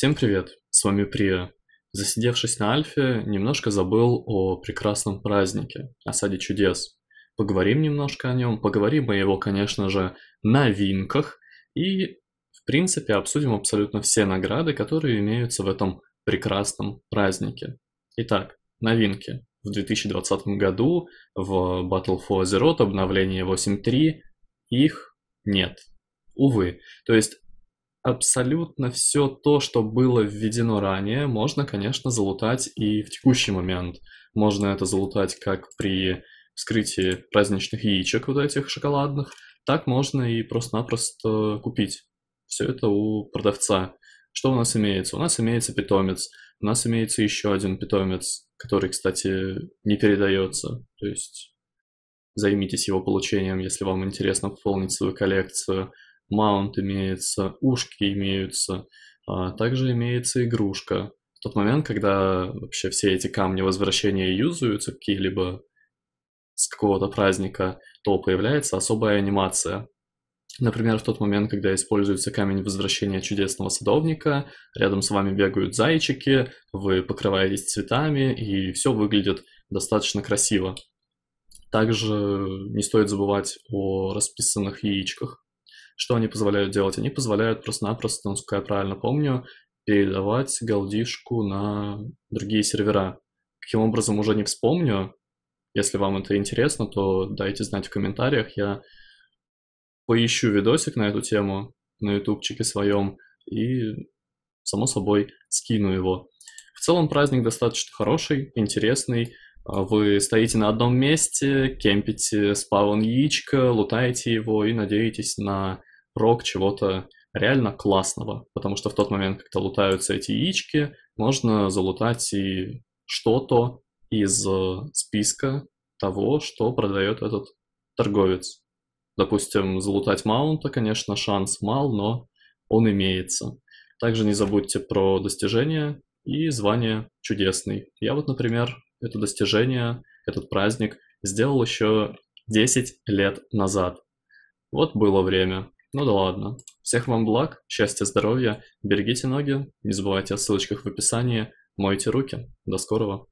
Всем привет, с вами Прия. Засидевшись на Альфе, немножко забыл о прекрасном празднике, о Чудес. Поговорим немножко о нем, поговорим о его, конечно же, новинках и, в принципе, обсудим абсолютно все награды, которые имеются в этом прекрасном празднике. Итак, новинки. В 2020 году в Battle for Azeroth обновление 8.3 их нет. Увы. То есть абсолютно все то, что было введено ранее, можно, конечно, залутать и в текущий момент. Можно это залутать как при вскрытии праздничных яичек вот этих шоколадных, так можно и просто-напросто купить. Все это у продавца. Что у нас имеется? У нас имеется питомец. У нас имеется еще один питомец, который, кстати, не передается. То есть займитесь его получением, если вам интересно пополнить свою коллекцию – маунт имеется, ушки имеются, а также имеется игрушка. В тот момент, когда вообще все эти камни возвращения юзаются какие-либо с какого-то праздника, то появляется особая анимация. Например, в тот момент, когда используется камень возвращения чудесного садовника, рядом с вами бегают зайчики, вы покрываетесь цветами, и все выглядит достаточно красиво. Также не стоит забывать о расписанных яичках. Что они позволяют делать? Они позволяют просто-напросто, насколько я правильно помню, передавать голдишку на другие сервера. Каким образом, уже не вспомню. Если вам это интересно, то дайте знать в комментариях. Я поищу видосик на эту тему на ютубчике своем и, само собой, скину его. В целом праздник достаточно хороший, интересный. А вы стоите на одном месте, кемпите спаун яичко, лутаете его и надеетесь на прок чего-то реально классного, потому что в тот момент, когда лутаются эти яички, можно залутать и что-то из э, списка того, что продает этот торговец. Допустим, залутать маунта, конечно, шанс мал, но он имеется. Также не забудьте про достижения и звание чудесный. Я вот, например, это достижение, этот праздник сделал еще 10 лет назад. Вот было время. Ну да ладно. Всех вам благ, счастья, здоровья, берегите ноги, не забывайте о ссылочках в описании, мойте руки. До скорого.